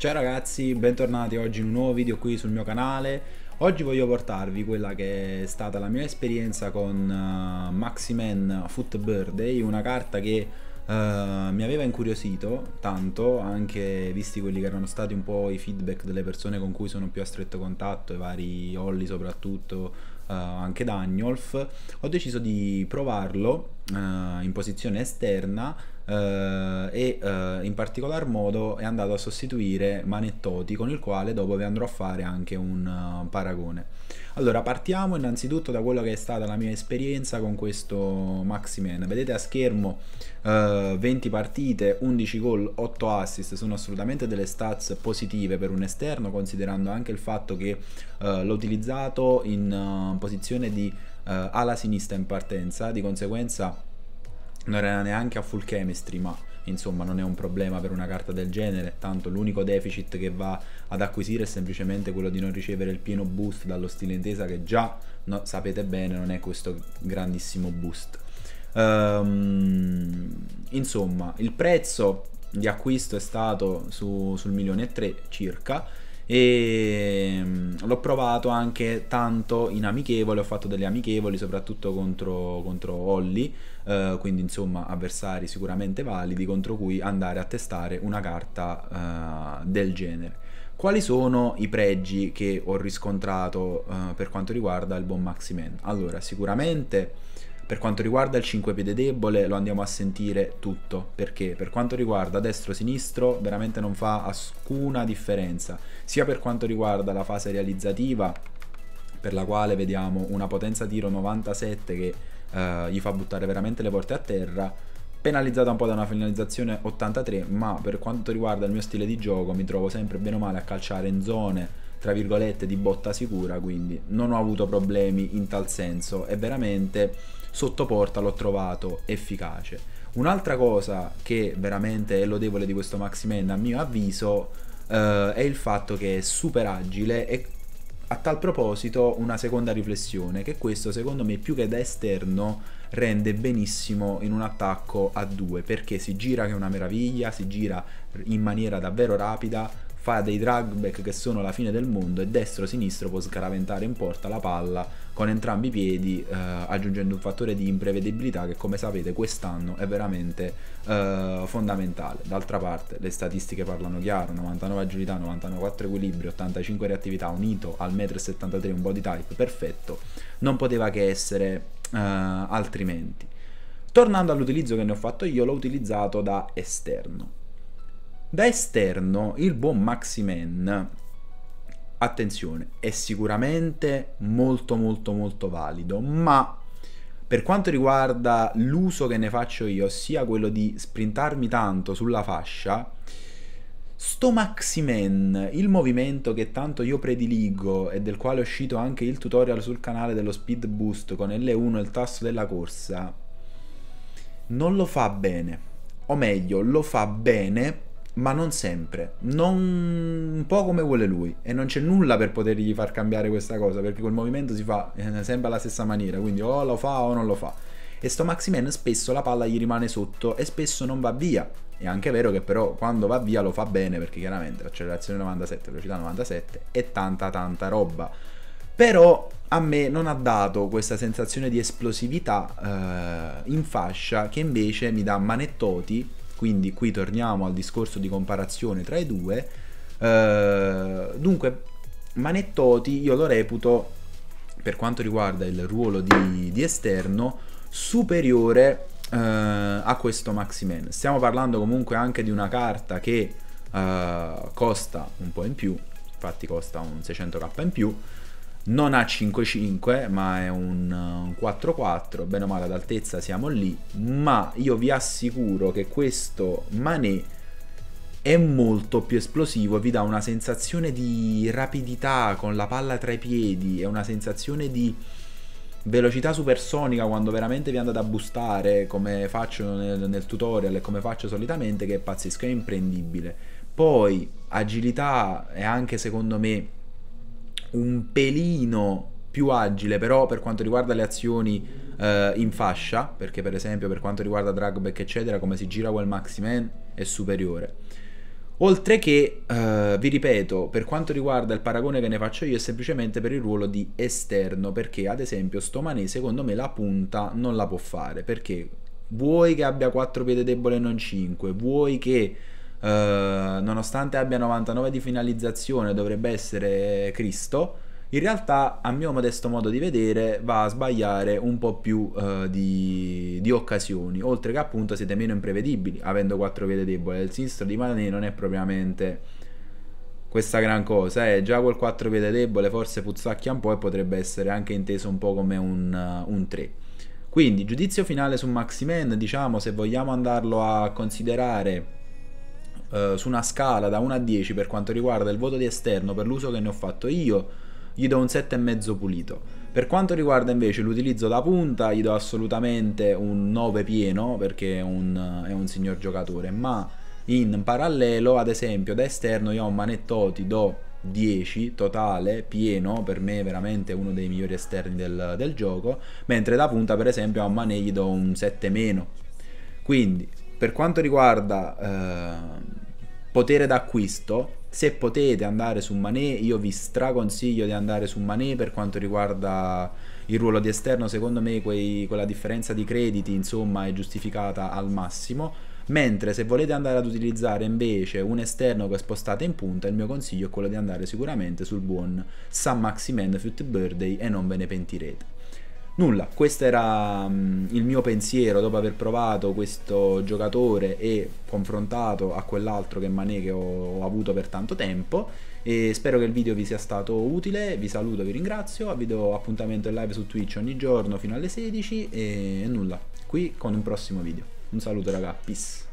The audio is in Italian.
Ciao ragazzi, bentornati oggi in un nuovo video qui sul mio canale. Oggi voglio portarvi quella che è stata la mia esperienza con uh, Maximan Foot Birthday, una carta che uh, mi aveva incuriosito tanto, anche visti quelli che erano stati un po' i feedback delle persone con cui sono più a stretto contatto, i vari Holly soprattutto, uh, anche Dagnolf. Ho deciso di provarlo in posizione esterna eh, e eh, in particolar modo è andato a sostituire Manettoti con il quale dopo vi andrò a fare anche un uh, paragone. Allora partiamo innanzitutto da quella che è stata la mia esperienza con questo Maximan. Vedete a schermo eh, 20 partite, 11 gol, 8 assist, sono assolutamente delle stats positive per un esterno considerando anche il fatto che eh, l'ho utilizzato in uh, posizione di uh, ala sinistra in partenza, di conseguenza non era neanche a full chemistry, ma insomma non è un problema per una carta del genere, tanto l'unico deficit che va ad acquisire è semplicemente quello di non ricevere il pieno boost dallo stile intesa che già no, sapete bene non è questo grandissimo boost. Um, insomma, il prezzo di acquisto è stato su, sul milione e tre circa e l'ho provato anche tanto in amichevole, ho fatto delle amichevoli soprattutto contro, contro Holly, eh, quindi insomma avversari sicuramente validi contro cui andare a testare una carta eh, del genere. Quali sono i pregi che ho riscontrato eh, per quanto riguarda il buon Maximen? Allora, sicuramente per quanto riguarda il 5 piede debole lo andiamo a sentire tutto, perché per quanto riguarda destro-sinistro veramente non fa alcuna differenza, sia per quanto riguarda la fase realizzativa, per la quale vediamo una potenza tiro 97 che eh, gli fa buttare veramente le porte a terra, penalizzata un po' da una finalizzazione 83, ma per quanto riguarda il mio stile di gioco mi trovo sempre bene o male a calciare in zone tra virgolette di botta sicura, quindi non ho avuto problemi in tal senso È veramente sottoporta l'ho trovato efficace. Un'altra cosa che veramente è lodevole di questo Maximan a mio avviso eh, è il fatto che è super agile e a tal proposito una seconda riflessione che questo secondo me più che da esterno rende benissimo in un attacco a due perché si gira che è una meraviglia, si gira in maniera davvero rapida, fa dei dragback che sono la fine del mondo e destro-sinistro può scaraventare in porta la palla con entrambi i piedi eh, aggiungendo un fattore di imprevedibilità che come sapete quest'anno è veramente eh, fondamentale. D'altra parte le statistiche parlano chiaro, 99 agilità, 94 equilibri, 85 reattività unito al 1,73 m un body type perfetto, non poteva che essere eh, altrimenti. Tornando all'utilizzo che ne ho fatto io, l'ho utilizzato da esterno. Da esterno il buon Maximen attenzione, è sicuramente molto molto molto valido, ma per quanto riguarda l'uso che ne faccio io, ossia quello di sprintarmi tanto sulla fascia, sto maximen, il movimento che tanto io prediligo e del quale è uscito anche il tutorial sul canale dello speed boost con L1 e il tasso della corsa, non lo fa bene. O meglio, lo fa bene, ma non sempre, non un po' come vuole lui e non c'è nulla per potergli far cambiare questa cosa perché quel movimento si fa eh, sempre alla stessa maniera, quindi o lo fa o non lo fa. E sto Maximen spesso la palla gli rimane sotto e spesso non va via. È anche vero che però quando va via lo fa bene perché chiaramente accelerazione 97, velocità 97 e tanta tanta roba. Però a me non ha dato questa sensazione di esplosività eh, in fascia che invece mi dà Manettoti quindi qui torniamo al discorso di comparazione tra i due. Uh, dunque, Manettoti io lo reputo, per quanto riguarda il ruolo di, di esterno, superiore uh, a questo Maximen. Stiamo parlando comunque anche di una carta che uh, costa un po' in più, infatti costa un 600k in più, non ha 5-5 ma è un 4-4, bene o male ad altezza siamo lì, ma io vi assicuro che questo Mané è molto più esplosivo vi dà una sensazione di rapidità con la palla tra i piedi, è una sensazione di velocità supersonica quando veramente vi andate a bustare come faccio nel, nel tutorial e come faccio solitamente che è pazzesco, è imprendibile. Poi agilità è anche secondo me un pelino più agile però per quanto riguarda le azioni eh, in fascia perché per esempio per quanto riguarda drag back eccetera come si gira quel maxi man è superiore oltre che eh, vi ripeto per quanto riguarda il paragone che ne faccio io è semplicemente per il ruolo di esterno perché ad esempio Stomani secondo me la punta non la può fare perché vuoi che abbia 4 piede debole e non 5 vuoi che eh, nonostante abbia 99 di finalizzazione, dovrebbe essere Cristo, in realtà a mio modesto modo di vedere va a sbagliare un po' più eh, di, di, occasioni, oltre che appunto siete meno imprevedibili, avendo quattro piede debole, il sinistro di Mané non è propriamente questa gran cosa, eh. già quel 4 piede debole forse puzzacchia un po' e potrebbe essere anche inteso un po' come un, uh, un 3. Quindi giudizio finale su Maximen, diciamo se vogliamo andarlo a considerare eh, su una scala da 1 a 10 per quanto riguarda il voto di esterno per l'uso che ne ho fatto io, gli do un 7,5 pulito. Per quanto riguarda invece l'utilizzo da punta, gli do assolutamente un 9 pieno perché è un, è un signor giocatore, ma in parallelo, ad esempio, da esterno io a un manettoti do 10 totale, pieno, per me è veramente uno dei migliori esterni del, del gioco, mentre da punta per esempio a un manetti do un 7 meno. Quindi, per quanto riguarda... Eh, potere d'acquisto. Se potete andare su Mané, io vi straconsiglio di andare su Mané per quanto riguarda il ruolo di esterno. Secondo me quei, quella differenza di crediti insomma è giustificata al massimo. Mentre se volete andare ad utilizzare invece un esterno che spostate in punta, il mio consiglio è quello di andare sicuramente sul buon San Maximen Fit Birthday e non ve ne pentirete. Nulla, questo era um, il mio pensiero dopo aver provato questo giocatore e confrontato a quell'altro che Mané che ho, ho avuto per tanto tempo. E spero che il video vi sia stato utile, vi saluto, vi ringrazio, vi do appuntamento in live su Twitch ogni giorno fino alle 16 e nulla, qui con un prossimo video. Un saluto raga, peace!